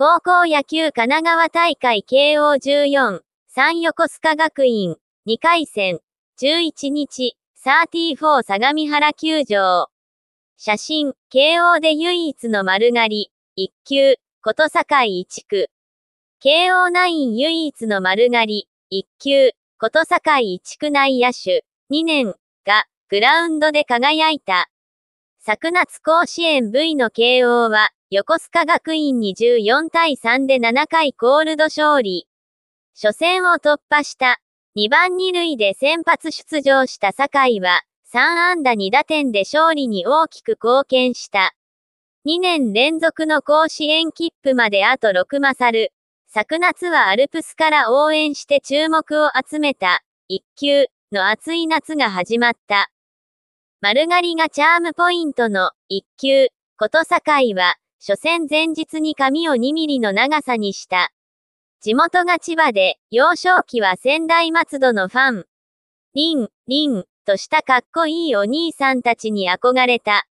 高校野球神奈川大会慶応14、3横須賀学院、2回戦、11日、34相模原球場。写真、慶応で唯一の丸刈り、1級、こと堺一区。慶応ナイン唯一の丸刈り、1級、こと堺一区内野手、2年、が、グラウンドで輝いた。昨夏甲子園 V の慶応は、横須賀学院に14対3で7回コールド勝利。初戦を突破した。2番2塁で先発出場した酒井は、3安打2打点で勝利に大きく貢献した。2年連続の甲子園切符まであと6勝る。昨夏はアルプスから応援して注目を集めた、一級の暑い夏が始まった。丸刈りがチャームポイントの一級、こと酒井は、初戦前日に髪を2ミリの長さにした。地元が千葉で、幼少期は仙台松戸のファン。リン、リン、としたかっこいいお兄さんたちに憧れた。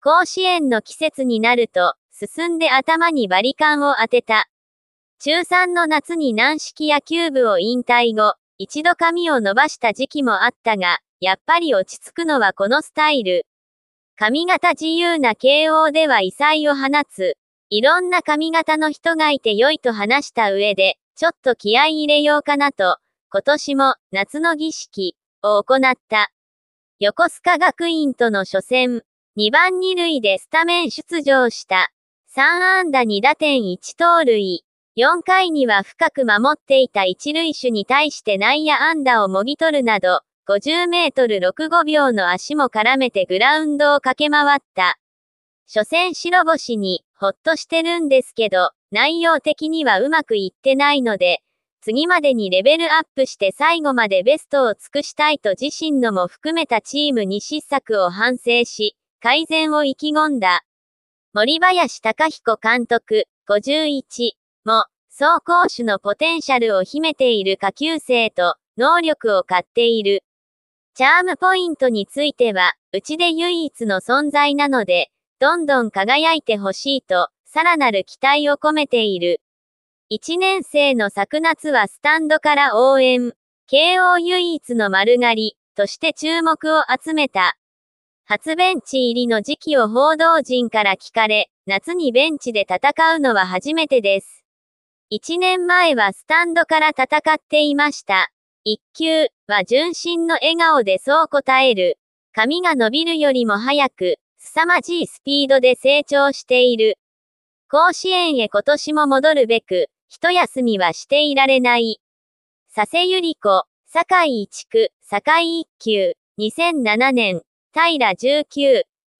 甲子園の季節になると、進んで頭にバリカンを当てた。中3の夏に軟式野球部を引退後、一度髪を伸ばした時期もあったが、やっぱり落ち着くのはこのスタイル。髪型自由な慶応では異彩を放つ。いろんな髪型の人がいて良いと話した上で、ちょっと気合い入れようかなと、今年も夏の儀式を行った。横須賀学院との初戦、2番2塁でスタメン出場した。3安打2打点1盗塁。4回には深く守っていた一塁手に対して内野安打をもぎ取るなど、50メートル65秒の足も絡めてグラウンドを駆け回った。初戦白星に、ほっとしてるんですけど、内容的にはうまくいってないので、次までにレベルアップして最後までベストを尽くしたいと自身のも含めたチームに失策を反省し、改善を意気込んだ。森林隆彦監督、51も、総攻守のポテンシャルを秘めている下級生と、能力を買っている。チャームポイントについては、うちで唯一の存在なので、どんどん輝いてほしいと、さらなる期待を込めている。1年生の昨夏はスタンドから応援、慶応唯一の丸刈り、として注目を集めた。初ベンチ入りの時期を報道陣から聞かれ、夏にベンチで戦うのは初めてです。1年前はスタンドから戦っていました。1級、は純真の笑顔でそう答える。髪が伸びるよりも早く、凄まじいスピードで成長している。甲子園へ今年も戻るべく、一休みはしていられない。佐世ゆり子、堺一区、堺一級、2007年、平19、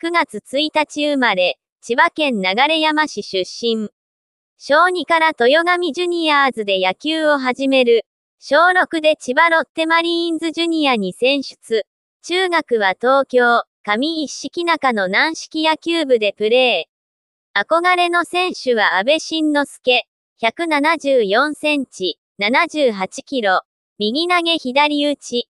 9月1日生まれ、千葉県流山市出身。小2から豊上ジュニアーズで野球を始める。小6で千葉ロッテマリーンズジュニアに選出。中学は東京、上一式中の軟式野球部でプレー。憧れの選手は安倍晋之助。174センチ、78キロ。右投げ左打ち。